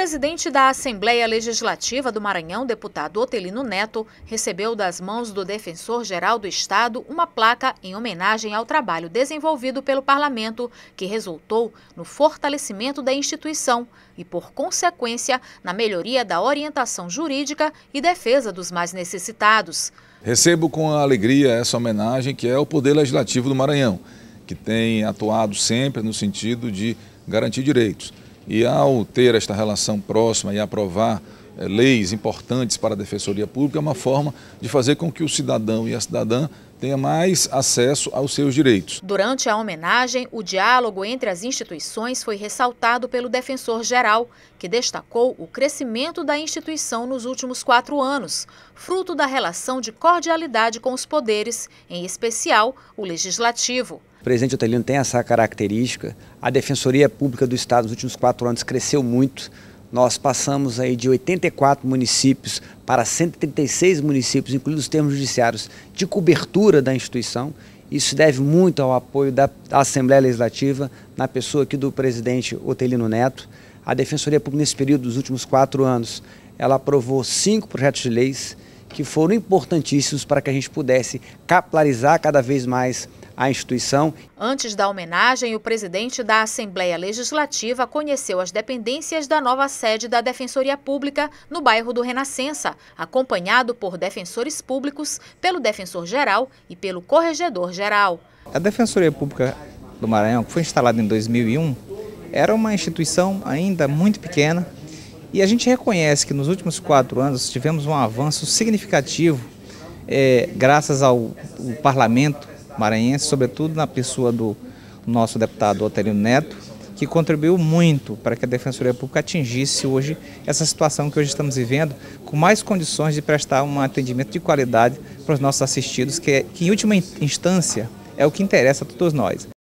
presidente da Assembleia Legislativa do Maranhão, deputado Otelino Neto, recebeu das mãos do Defensor-Geral do Estado uma placa em homenagem ao trabalho desenvolvido pelo parlamento, que resultou no fortalecimento da instituição e, por consequência, na melhoria da orientação jurídica e defesa dos mais necessitados. Recebo com alegria essa homenagem que é o Poder Legislativo do Maranhão, que tem atuado sempre no sentido de garantir direitos. E ao ter esta relação próxima e aprovar é, leis importantes para a Defensoria Pública, é uma forma de fazer com que o cidadão e a cidadã tenha mais acesso aos seus direitos. Durante a homenagem, o diálogo entre as instituições foi ressaltado pelo defensor-geral, que destacou o crescimento da instituição nos últimos quatro anos, fruto da relação de cordialidade com os poderes, em especial o legislativo. O presidente Otelino tem essa característica. A Defensoria Pública do Estado nos últimos quatro anos cresceu muito. Nós passamos aí de 84 municípios para 136 municípios, incluindo os termos judiciários, de cobertura da instituição. Isso deve muito ao apoio da Assembleia Legislativa, na pessoa aqui do presidente Otelino Neto. A Defensoria Pública, nesse período dos últimos quatro anos, ela aprovou cinco projetos de leis que foram importantíssimos para que a gente pudesse capilarizar cada vez mais à instituição. Antes da homenagem, o presidente da Assembleia Legislativa conheceu as dependências da nova sede da Defensoria Pública no bairro do Renascença, acompanhado por defensores públicos, pelo defensor-geral e pelo corregedor-geral. A Defensoria Pública do Maranhão, que foi instalada em 2001, era uma instituição ainda muito pequena e a gente reconhece que nos últimos quatro anos tivemos um avanço significativo é, graças ao, ao, parlamento maranhense, sobretudo na pessoa do nosso deputado Otelino Neto, que contribuiu muito para que a Defensoria Pública atingisse hoje essa situação que hoje estamos vivendo, com mais condições de prestar um atendimento de qualidade para os nossos assistidos, que, é, que em última instância é o que interessa a todos nós.